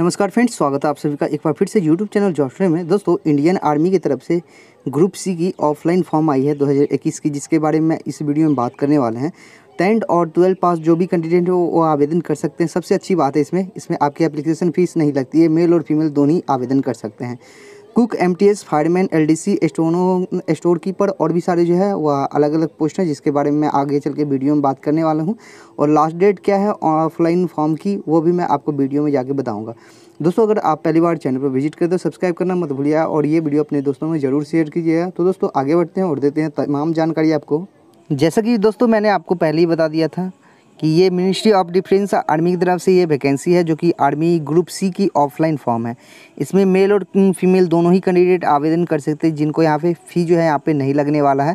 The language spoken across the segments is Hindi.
नमस्कार फ्रेंड्स स्वागत है आप सभी का एक बार फिर से यूट्यूब चैनल जॉस्ट्रे में दोस्तों इंडियन आर्मी की तरफ से ग्रुप सी की ऑफलाइन फॉर्म आई है 2021 की जिसके बारे में इस वीडियो में बात करने वाले हैं टेंथ और ट्वेल्थ पास जो भी कैंडिडेट हो वो आवेदन कर सकते हैं सबसे अच्छी बात है इसमें इसमें आपकी एप्लीकेशन फ़ीस नहीं लगती है मेल और फीमेल दोनों ही आवेदन कर सकते हैं cook M T S fireman L D C steno store keeper और भी सारे जो है वह अलग अलग पोस्ट हैं जिसके बारे में मैं आगे चल के वीडियो में बात करने वाला हूँ और लास्ट डेट क्या है ऑफलाइन फॉर्म की वो भी मैं आपको वीडियो में जाके बताऊँगा दोस्तों अगर आप पहली बार चैनल पर विजिट करते हो सब्सक्राइब करना मत भूलिएगा और ये वीडियो अपने दोस्तों में ज़रूर शेयर कीजिएगा तो दोस्तों आगे बढ़ते हैं और देते हैं तमाम जानकारी आपको जैसा कि दोस्तों मैंने आपको पहले ही बता दिया था कि ये मिनिस्ट्री ऑफ डिफेंस आर्मी की तरफ से ये वैकेंसी है जो कि आर्मी ग्रुप सी की ऑफलाइन फॉर्म है इसमें मेल और फीमेल दोनों ही कैंडिडेट आवेदन कर सकते हैं जिनको यहाँ पे फ़ी जो है यहाँ पे नहीं लगने वाला है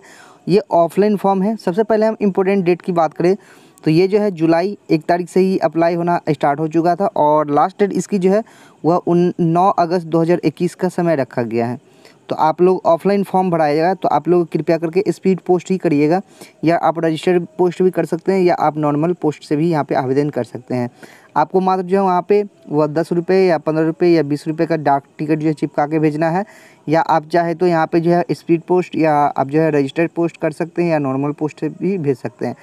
ये ऑफलाइन फॉर्म है सबसे पहले हम इम्पोर्टेंट डेट की बात करें तो ये जो है जुलाई एक तारीख से ही अप्लाई होना स्टार्ट हो चुका था और लास्ट डेट इसकी जो है वह उन नौ अगस्त दो का समय रखा गया है तो आप लोग ऑफलाइन फॉर्म भराएगा तो आप लोग कृपया करके स्पीड पोस्ट ही करिएगा या आप रजिस्टर्ड पोस्ट भी कर सकते हैं या आप नॉर्मल पोस्ट से भी यहाँ पे आवेदन कर सकते हैं आपको मात्र जो है वहाँ पे वह दस रुपये या पंद्रह रुपये या बीस रुपये का डाक टिकट जो है चिपका के भेजना है या आप चाहे तो यहाँ पे जो है स्पीड पोस्ट या आप जो है रजिस्टर्ड पोस्ट कर सकते हैं या नॉर्मल पोस्ट भी भेज सकते हैं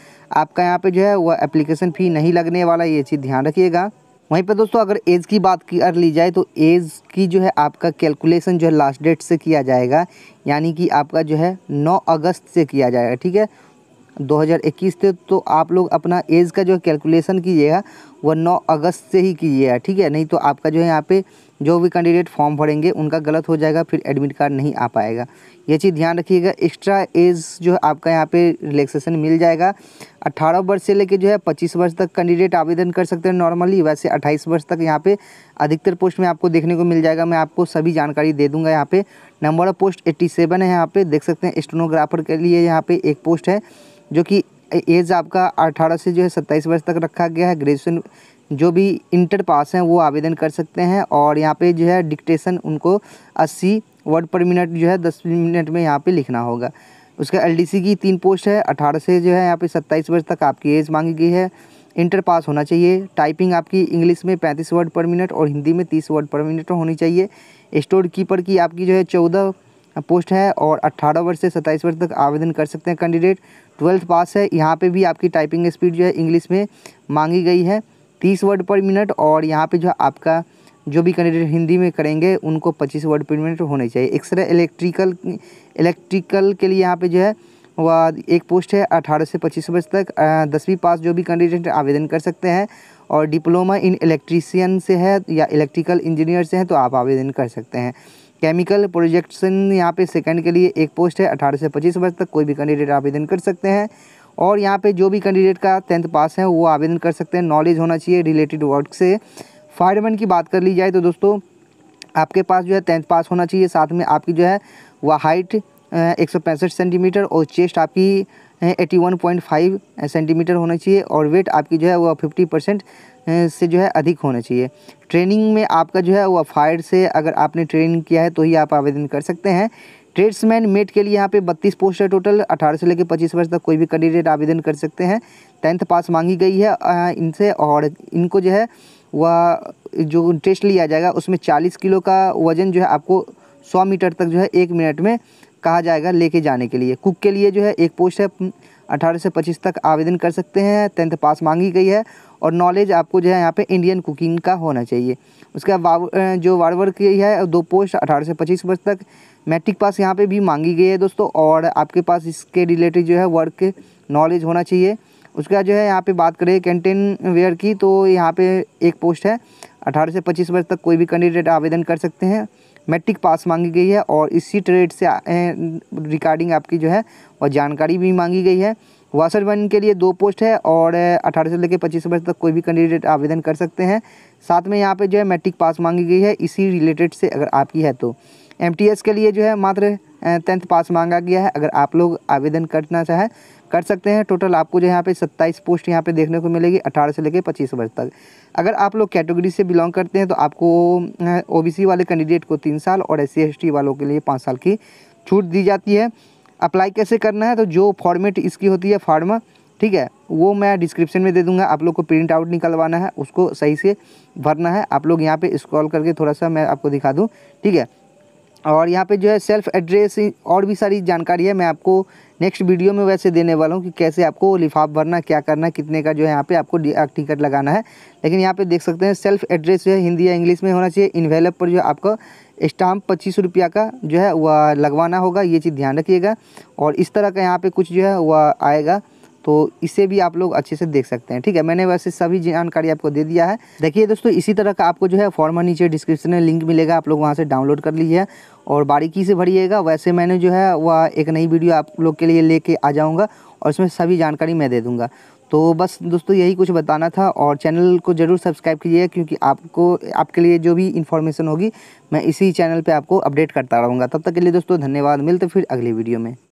आपका यहाँ पे जो है वह एप्लीकेशन फ़ी नहीं लगने वाला ये चीज़ ध्यान रखिएगा वहीं पर दोस्तों अगर एज की बात कर ली जाए तो एज की जो है आपका कैलकुलेशन जो है लास्ट डेट से किया जाएगा यानी कि आपका जो है 9 अगस्त से किया जाएगा ठीक है 2021 से तो आप लोग अपना एज का जो है कैलकुलेशन कीजिएगा वह 9 अगस्त से ही कीजिएगा ठीक है नहीं तो आपका जो है यहाँ पे जो भी कैंडिडेट फॉर्म भरेंगे उनका गलत हो जाएगा फिर एडमिट कार्ड नहीं आ पाएगा ये चीज़ ध्यान रखिएगा एक्स्ट्रा एज जो है आपका यहाँ पे रिलैक्सेशन मिल जाएगा 18 वर्ष से लेके जो है 25 वर्ष तक कैंडिडेट आवेदन कर सकते हैं नॉर्मली वैसे 28 वर्ष तक यहाँ पे अधिकतर पोस्ट में आपको देखने को मिल जाएगा मैं आपको सभी जानकारी दे दूँगा यहाँ पर नंबर ऑफ पोस्ट एट्टी है यहाँ पर देख सकते हैं स्टोनोग्राफर के लिए यहाँ पर एक पोस्ट है जो कि एज आपका 18 से जो है 27 वर्ष तक रखा गया है ग्रेजुएशन जो भी इंटर पास हैं वो आवेदन कर सकते हैं और यहाँ पे जो है डिक्टेशन उनको 80 वर्ड पर मिनट जो है 10 मिनट में यहाँ पे लिखना होगा उसका एलडीसी की तीन पोस्ट है 18 से जो है यहाँ पे 27 वर्ष तक आपकी एज मांगी गई है इंटर पास होना चाहिए टाइपिंग आपकी इंग्लिश में पैंतीस वर्ड पर मिनट और हिंदी में तीस वर्ड पर मिनट होनी चाहिए स्टोर कीपर की आपकी जो है चौदह पोस्ट है और 18 वर्ष से 27 वर्ष तक आवेदन कर सकते हैं कैंडिडेट ट्वेल्थ पास है यहाँ पे भी आपकी टाइपिंग स्पीड जो है इंग्लिश में मांगी गई है तीस वर्ड पर मिनट और यहाँ पे जो आपका जो भी कैंडिडेट हिंदी में करेंगे उनको पच्चीस वर्ड पर मिनट होने चाहिए एक्सरे इलेक्ट्रिकल इलेक्ट्रिकल के लिए यहाँ पे जो है वह एक पोस्ट है अठारह से पच्चीस वर्ष तक दसवीं पास जो भी कैंडिडेट आवेदन कर सकते हैं और डिप्लोमा इन इलेक्ट्रीशियन से है या इलेक्ट्रिकल इंजीनियर से है तो आप आवेदन कर सकते हैं केमिकल प्रोजेक्शन यहाँ पे सेकंड के लिए एक पोस्ट है अठारह से पच्चीस वर्ष तक कोई भी कैंडिडेट आवेदन कर सकते हैं और यहाँ पे जो भी कैंडिडेट का टेंथ पास है वो आवेदन कर सकते हैं नॉलेज होना चाहिए रिलेटेड वर्क से फायरमैन की बात कर ली जाए तो दोस्तों आपके पास जो है टेंथ पास होना चाहिए साथ में आपकी जो है वह हाइट एक सेंटीमीटर और चेस्ट आपकी eighty one point five centimetre होना चाहिए और वेट आपकी जो है वो फिफ्टी परसेंट से जो है अधिक होना चाहिए ट्रेनिंग में आपका जो है वो फायर से अगर आपने ट्रेनिंग किया है तो ही आप आवेदन कर सकते हैं ट्रेड्समैन मेट के लिए यहाँ पे 32 पोस्ट है टोटल 18 से लेकर 25 वर्ष तक कोई भी कैंडिडेट आवेदन कर सकते हैं टेंथ पास मांगी गई है इनसे और इनको जो है वह जो टेस्ट लिया जाएगा उसमें 40 किलो का वज़न जो है आपको 100 मीटर तक जो है एक मिनट में कहा जाएगा लेके जाने के लिए कुक के लिए जो है एक पोस्ट है अठारह से पच्चीस तक आवेदन कर सकते हैं टेंथ पास मांगी गई है और नॉलेज आपको जो है यहाँ पे इंडियन कुकिंग का होना चाहिए उसके बाद जो वार्डवर्क की है दो पोस्ट अठारह से पच्चीस वर्ष तक मैट्रिक पास यहाँ पे भी मांगी गई है दोस्तों और आपके पास इसके रिलेटेड जो है वर्क नॉलेज होना चाहिए उसके बाद जो है यहाँ पर बात करें कैंटीन वेयर की तो यहाँ पर एक पोस्ट है अठारह से पच्चीस वर्ष तक कोई भी कैंडिडेट आवेदन कर सकते हैं मैट्रिक पास मांगी गई है और इसी ट्रेड से रिकॉर्डिंग आपकी जो है और जानकारी भी मांगी गई है वासर वन के लिए दो पोस्ट है और अठारह से लेकर पच्चीस वर्ष तक कोई भी कैंडिडेट आवेदन कर सकते हैं साथ में यहाँ पे जो है मैट्रिक पास मांगी गई है इसी रिलेटेड से अगर आपकी है तो एम के लिए जो है मात्र टेंथ पास मांगा गया है अगर आप लोग आवेदन करना चाहें कर सकते हैं टोटल आपको जो यहाँ पे 27 पोस्ट यहाँ पे देखने को मिलेगी 18 से लेकर 25 वर्ष तक अगर आप लोग कैटेगरी से बिलोंग करते हैं तो आपको ओबीसी वाले कैंडिडेट को तीन साल और एस सी वालों के लिए पाँच साल की छूट दी जाती है अप्लाई कैसे करना है तो जो फॉर्मेट इसकी होती है फार्म ठीक है वो मैं डिस्क्रिप्शन में दे दूंगा आप लोग को प्रिंट आउट निकलवाना है उसको सही से भरना है आप लोग यहाँ पे स्क्रॉल करके थोड़ा सा मैं आपको दिखा दूँ ठीक है और यहाँ पे जो है सेल्फ एड्रेस और भी सारी जानकारी है मैं आपको नेक्स्ट वीडियो में वैसे देने वाला हूँ कि कैसे आपको लिफाफ भरना क्या करना कितने का जो है यहाँ पे आपको टिकट लगाना है लेकिन यहाँ पे देख सकते हैं सेल्फ एड्रेस जो है हिंदी या इंग्लिश में होना चाहिए इन्वेलप पर जो है आपको स्टाम्प पच्चीस रुपया का जो है वह लगवाना होगा ये चीज़ ध्यान रखिएगा और इस तरह का यहाँ पर कुछ जो है वह आएगा तो इसे भी आप लोग अच्छे से देख सकते हैं ठीक है मैंने वैसे सभी जानकारी आपको दे दिया है देखिए दोस्तों इसी तरह का आपको जो है फॉर्म नीचे डिस्क्रिप्शन में लिंक मिलेगा आप लोग वहाँ से डाउनलोड कर लीजिए और बारीकी से भरिएगा वैसे मैंने जो है वह एक नई वीडियो आप लोग के लिए लेके आ जाऊँगा और उसमें सभी जानकारी मैं दे दूँगा तो बस दोस्तों यही कुछ बताना था और चैनल को ज़रूर सब्सक्राइब कीजिएगा क्योंकि आपको आपके लिए जो भी इन्फॉर्मेशन होगी मैं इसी चैनल पे आपको अपडेट करता रहूँगा तब तक के लिए दोस्तों धन्यवाद मिलते फिर अगली वीडियो में